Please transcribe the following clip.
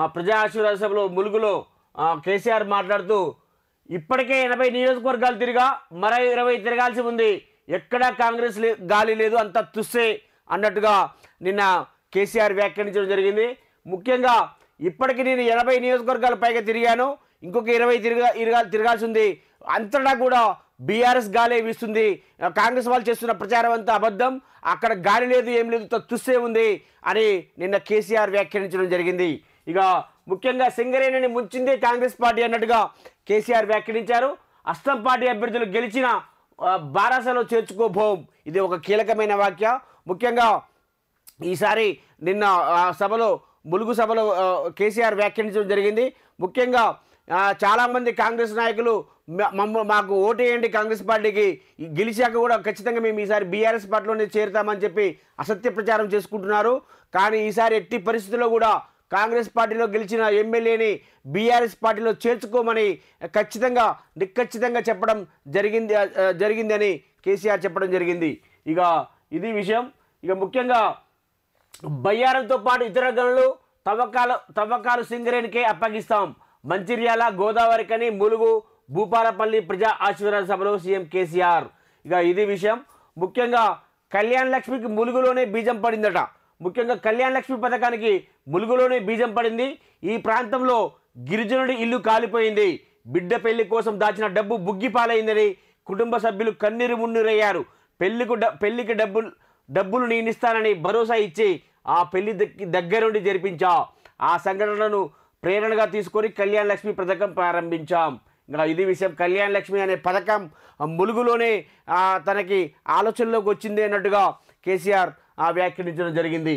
ఆశీర్వాద సభలో ములుగులో కేసీఆర్ మాట్లాడుతూ ఇప్పటికే ఎనభై నియోజకవర్గాలు తిరిగా మరో ఇరవై తిరగాల్సి ఉంది ఎక్కడా కాంగ్రెస్ గాలి లేదు అంత తుస్సే అన్నట్టుగా నిన్న కేసీఆర్ వ్యాఖ్యానించడం జరిగింది ముఖ్యంగా ఇప్పటికి నేను ఎనభై నియోజకవర్గాలు పైగా తిరిగాను ఇంకొక ఇరవై తిరగా ఇరగా తిరగాల్సి ఉంది అంతటా కూడా బీఆర్ఎస్ గాలి వీస్తుంది కాంగ్రెస్ వాళ్ళు చేస్తున్న ప్రచారం అంతా అబద్ధం అక్కడ గాలి లేదు ఏం లేదు తుస్సే ఉంది అని నిన్న కేసీఆర్ వ్యాఖ్యానించడం జరిగింది ఇక ముఖ్యంగా సింగరేణిని ముంచిందే కాంగ్రెస్ పార్టీ అన్నట్టుగా కేసీఆర్ వ్యాఖ్యానించారు అస్తం పార్టీ అభ్యర్థులు గెలిచిన బారాసలో చేర్చుకోబోం ఇది ఒక కీలకమైన వాక్య ముఖ్యంగా ఈసారి నిన్న సభలో ములుగు సభలో కేసీఆర్ వ్యాఖ్యానించడం జరిగింది ముఖ్యంగా చాలామంది కాంగ్రెస్ నాయకులు మమ్మ మాకు ఓటేయండి కాంగ్రెస్ పార్టీకి గెలిచాక కూడా ఖచ్చితంగా మేము ఈసారి బీఆర్ఎస్ పార్టీలోనే చేరుతామని చెప్పి అసత్య ప్రచారం చేసుకుంటున్నారు కానీ ఈసారి ఎట్టి పరిస్థితుల్లో కూడా కాంగ్రెస్ పార్టీలో గెలిచిన ఎమ్మెల్యేని బీఆర్ఎస్ పార్టీలో చేర్చుకోమని ఖచ్చితంగా నిఖచ్చితంగా చెప్పడం జరిగింది జరిగిందని కేసీఆర్ చెప్పడం జరిగింది ఇక ఇది విషయం ఇక ముఖ్యంగా బయ్యారంతో పాటు ఇతర గనులు తవ్వకాలు తవ్వకాలు సింగరేణికే అప్పగిస్తాం మంచిర్యాల గోదావరి కని ములుగు భూపాలపల్లి ప్రజా ఆశీర్వాద సభలో సీఎం కేసీఆర్ ఇక ఇది విషయం ముఖ్యంగా కళ్యాణ్ లక్ష్మికి ములుగులోనే బీజం పడిందట ముఖ్యంగా కళ్యాణ లక్ష్మి పథకానికి ములుగులోనే బీజం పడింది ఈ ప్రాంతంలో గిరిజనుడి ఇల్లు కాలిపోయింది బిడ్డ పెళ్లి కోసం దాచిన డబ్బు బుగ్గిపాలైందని కుటుంబ సభ్యులు కన్నీరు మున్నీరయ్యారు పెళ్లికు పెళ్లికి డబ్బు డబ్బులు నేనిస్తానని భరోసా ఇచ్చి ఆ పెళ్లి దగ్గరుండి జరిపించాం ఆ సంఘటనను ప్రేరణగా తీసుకొని కళ్యాణ లక్ష్మి పథకం ప్రారంభించాం ఇంకా ఇది విషయం కళ్యాణ లక్ష్మి అనే పథకం ములుగులోనే తనకి ఆలోచనలోకి వచ్చింది అన్నట్టుగా కేసీఆర్ ఆ వ్యాఖ్యానించడం జరిగింది